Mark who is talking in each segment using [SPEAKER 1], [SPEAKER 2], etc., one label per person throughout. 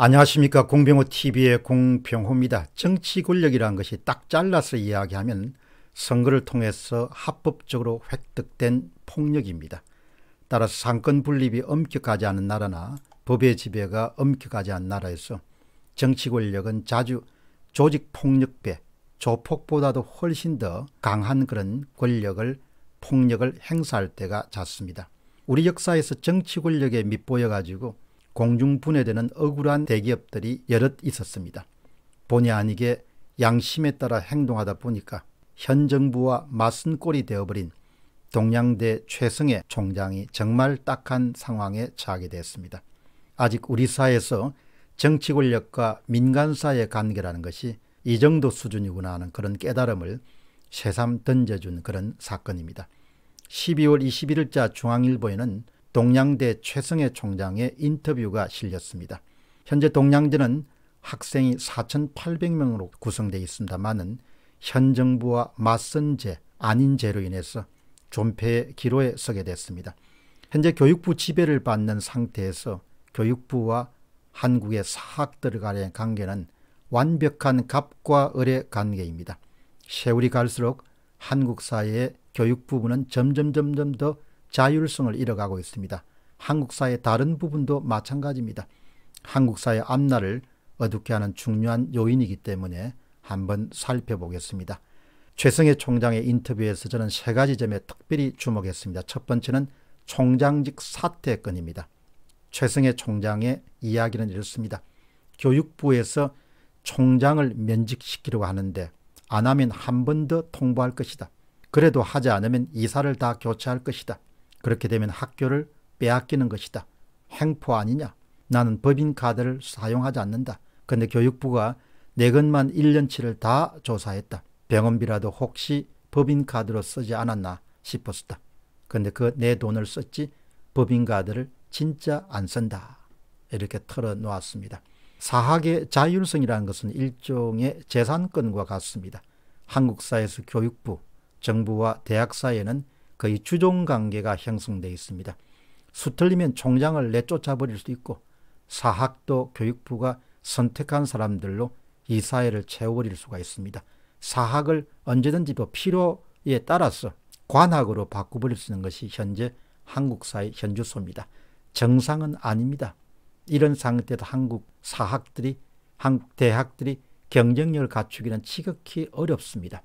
[SPEAKER 1] 안녕하십니까 공병호TV의 공병호입니다. 정치 권력이라는 것이 딱 잘라서 이야기하면 선거를 통해서 합법적으로 획득된 폭력입니다. 따라서 상권 분립이 엄격하지 않은 나라나 법의 지배가 엄격하지 않은 나라에서 정치 권력은 자주 조직 폭력배, 조폭보다도 훨씬 더 강한 그런 권력을 폭력을 행사할 때가 잦습니다. 우리 역사에서 정치 권력에 밑보여 가지고 공중 분해되는 억울한 대기업들이 여럿 있었습니다. 본의 아니게 양심에 따라 행동하다 보니까 현 정부와 맞선 꼴이 되어버린 동양대 최승의 총장이 정말 딱한 상황에 처하게 되었습니다. 아직 우리 사회에서 정치 권력과 민간사의 관계라는 것이 이 정도 수준이구나 하는 그런 깨달음을 새삼 던져준 그런 사건입니다. 12월 21일자 중앙일보에는 동양대 최성애 총장의 인터뷰가 실렸습니다. 현재 동양대는 학생이 4,800명으로 구성되어 있습니다만은 현 정부와 맞선 죄, 아닌 죄로 인해서 존폐의 기로에 서게 됐습니다. 현재 교육부 지배를 받는 상태에서 교육부와 한국의 사학들 간의 관계는 완벽한 갑과 을의 관계입니다. 세월이 갈수록 한국 사회의 교육 부분은 점점점점 더 자율성을 잃어가고 있습니다. 한국사의 다른 부분도 마찬가지입니다. 한국사의 앞날을 어둡게 하는 중요한 요인이기 때문에 한번 살펴보겠습니다. 최승혜 총장의 인터뷰에서 저는 세 가지 점에 특별히 주목했습니다. 첫 번째는 총장직 사퇴건입니다. 최승혜 총장의 이야기는 이렇습니다. 교육부에서 총장을 면직시키려고 하는데 안 하면 한 번 더 통보할 것이다. 그래도 하지 않으면 이사를 다 교체할 것이다. 그렇게 되면 학교를 빼앗기는 것이다. 행포 아니냐. 나는 법인카드를 사용하지 않는다. 근데 교육부가 내 것만 1년치를 다 조사했다. 병원비라도 혹시 법인카드로 쓰지 않았나 싶었다. 근데 그 내 돈을 썼지 법인카드를 진짜 안 쓴다. 이렇게 털어놓았습니다. 사학의 자율성이라는 것은 일종의 재산권과 같습니다. 한국 사회에서 교육부, 정부와 대학 사회는 거의 주종 관계가 형성되어 있습니다. 수틀리면 총장을 내쫓아 버릴 수도 있고 사학도 교육부가 선택한 사람들로 이 사회를 채워버릴 수가 있습니다. 사학을 언제든지 뭐 필요에 따라서 관학으로 바꿔버릴 수 있는 것이 현재 한국 사회 현주소입니다. 정상은 아닙니다. 이런 상태에서 한국 사학들이 한국 대학들이 경쟁력을 갖추기는 지극히 어렵습니다.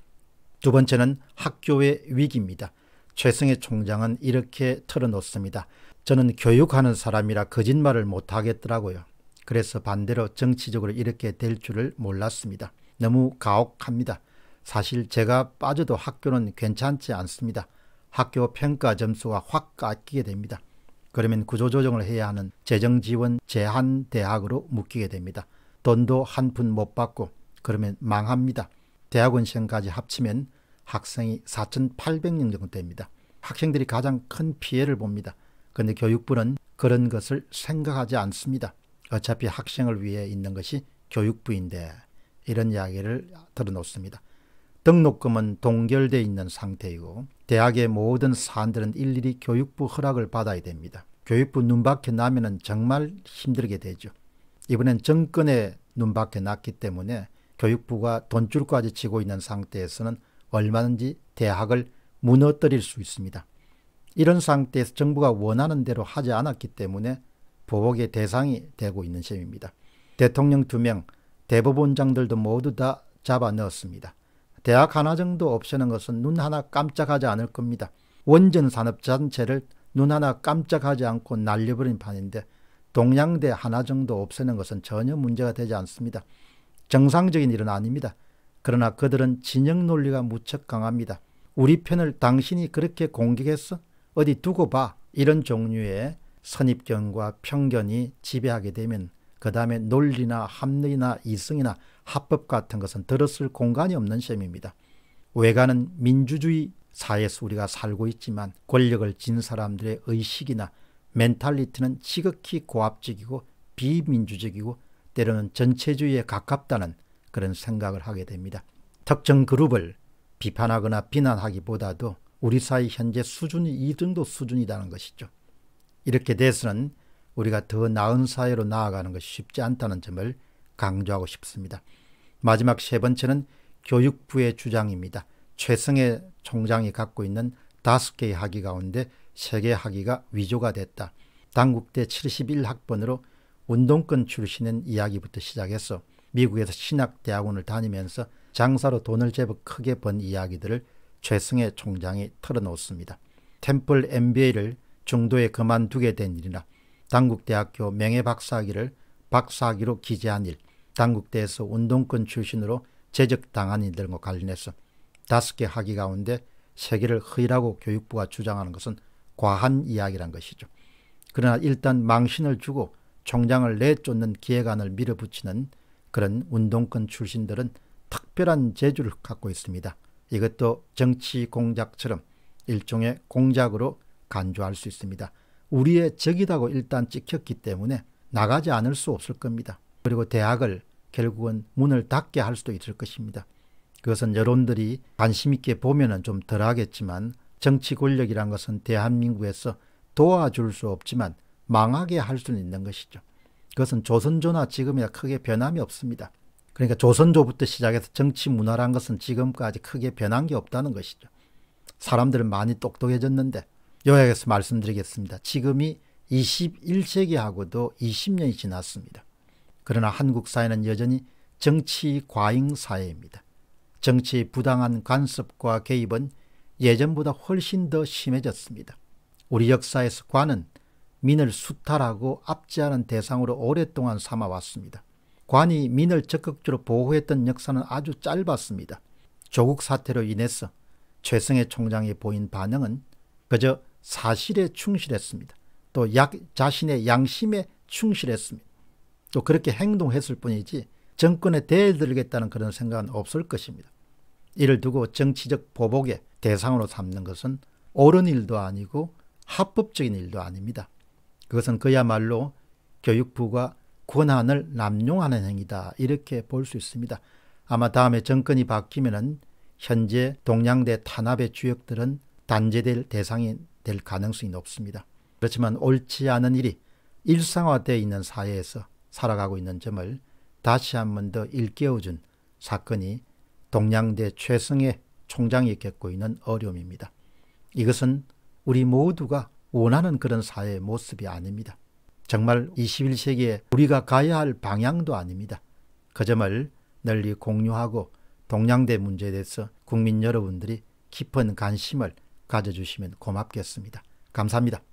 [SPEAKER 1] 두 번째는 학교의 위기입니다. 최승희 총장은 이렇게 털어놓습니다. 저는 교육하는 사람이라 거짓말을 못하겠더라고요. 그래서 반대로 정치적으로 이렇게 될 줄을 몰랐습니다. 너무 가혹합니다. 사실 제가 빠져도 학교는 괜찮지 않습니다. 학교 평가 점수가 확 깎이게 됩니다. 그러면 구조조정을 해야 하는 재정지원 제한 대학으로 묶이게 됩니다. 돈도 한 푼 못 받고 그러면 망합니다. 대학원생까지 합치면 학생이 4,800명 정도 됩니다. 학생들이 가장 큰 피해를 봅니다. 그런데 교육부는 그런 것을 생각하지 않습니다. 어차피 학생을 위해 있는 것이 교육부인데 이런 이야기를 들어놓습니다. 등록금은 동결돼 있는 상태이고 대학의 모든 사안들은 일일이 교육부 허락을 받아야 됩니다. 교육부 눈밖에 나면 정말 힘들게 되죠. 이번엔 정권의 눈밖에 났기 때문에 교육부가 돈줄까지 치고 있는 상태에서는 얼마든지 대학을 무너뜨릴 수 있습니다. 이런 상태에서 정부가 원하는 대로 하지 않았기 때문에 보복의 대상이 되고 있는 셈입니다. 대통령 2명, 대법원장들도 모두 다 잡아 넣었습니다. 대학 하나 정도 없애는 것은 눈 하나 깜짝하지 않을 겁니다. 원전 산업단체를 눈 하나 깜짝하지 않고 날려버린 판인데 동양대 하나 정도 없애는 것은 전혀 문제가 되지 않습니다. 정상적인 일은 아닙니다. 그러나 그들은 진영 논리가 무척 강합니다. 우리 편을 당신이 그렇게 공격했어? 어디 두고 봐. 이런 종류의 선입견과 편견이 지배하게 되면 그 다음에 논리나 합리나 이성이나 합법 같은 것은 들었을 공간이 없는 셈입니다. 외관은 민주주의 사회에서 우리가 살고 있지만 권력을 진 사람들의 의식이나 멘탈리티는 지극히 고압적이고 비민주적이고 때로는 전체주의에 가깝다는 그런 생각을 하게 됩니다. 특정 그룹을 비판하거나 비난하기보다도 우리 사회 현재 수준이 이 정도 수준이라는 것이죠. 이렇게 돼서는 우리가 더 나은 사회로 나아가는 것이 쉽지 않다는 점을 강조하고 싶습니다. 마지막 세 번째는 교육부의 주장입니다. 최승의 총장이 갖고 있는 다섯 개의 학위 가운데 세개 학위가 위조가 됐다. 당국대 71학번으로 운동권 출신인 이야기부터 시작해서 미국에서 신학대학원을 다니면서 장사로 돈을 제법 크게 번 이야기들을 최승의 총장이 털어놓습니다. 템플 MBA를 중도에 그만두게 된 일이나 당국대학교 명예박사학위를 박사학위로 기재한 일, 당국대에서 운동권 출신으로 제적당한 일 등과 관련해서 다섯 개 학위 가운데 세 개를 허위라고 교육부가 주장하는 것은 과한 이야기란 것이죠. 그러나 일단 망신을 주고 총장을 내쫓는 기획안을 밀어붙이는 그런 운동권 출신들은 특별한 재주를 갖고 있습니다. 이것도 정치 공작처럼 일종의 공작으로 간주할 수 있습니다. 우리의 적이라고 일단 찍혔기 때문에 나가지 않을 수 없을 겁니다. 그리고 대학을 결국은 문을 닫게 할 수도 있을 것입니다. 그것은 여론들이 관심 있게 보면 좀 덜하겠지만 정치 권력이란 것은 대한민국에서 도와줄 수 없지만 망하게 할 수는 있는 것이죠. 그것은 조선조나 지금이나 크게 변함이 없습니다. 그러니까 조선조부터 시작해서 정치 문화란 것은 지금까지 크게 변한 게 없다는 것이죠. 사람들은 많이 똑똑해졌는데 요약해서 말씀드리겠습니다. 지금이 21세기하고도 20년이 지났습니다. 그러나 한국 사회는 여전히 정치 과잉 사회입니다. 정치의 부당한 간섭과 개입은 예전보다 훨씬 더 심해졌습니다. 우리 역사에서 관은 민을 수탈하고 압제하는 대상으로 오랫동안 삼아왔습니다. 관이 민을 적극적으로 보호했던 역사는 아주 짧았습니다. 조국 사태로 인해서 최승의 총장이 보인 반응은 그저 사실에 충실했습니다. 또 약, 자신의 양심에 충실했습니다. 또 그렇게 행동했을 뿐이지 정권에 대들겠다는 그런 생각은 없을 것입니다. 이를 두고 정치적 보복의 대상으로 삼는 것은 옳은 일도 아니고 합법적인 일도 아닙니다. 그것은 그야말로 교육부가 권한을 남용하는 행위다. 이렇게 볼 수 있습니다. 아마 다음에 정권이 바뀌면 현재 동양대 탄압의 주역들은 단죄될 대상이 될 가능성이 높습니다. 그렇지만 옳지 않은 일이 일상화되어 있는 사회에서 살아가고 있는 점을 다시 한 번 더 일깨워준 사건이 동양대 최승의 총장이 겪고 있는 어려움입니다. 이것은 우리 모두가 원하는 그런 사회의 모습이 아닙니다. 정말 21세기에 우리가 가야 할 방향도 아닙니다. 그 점을 널리 공유하고 동양대 문제에 대해서 국민 여러분들이 깊은 관심을 가져주시면 고맙겠습니다. 감사합니다.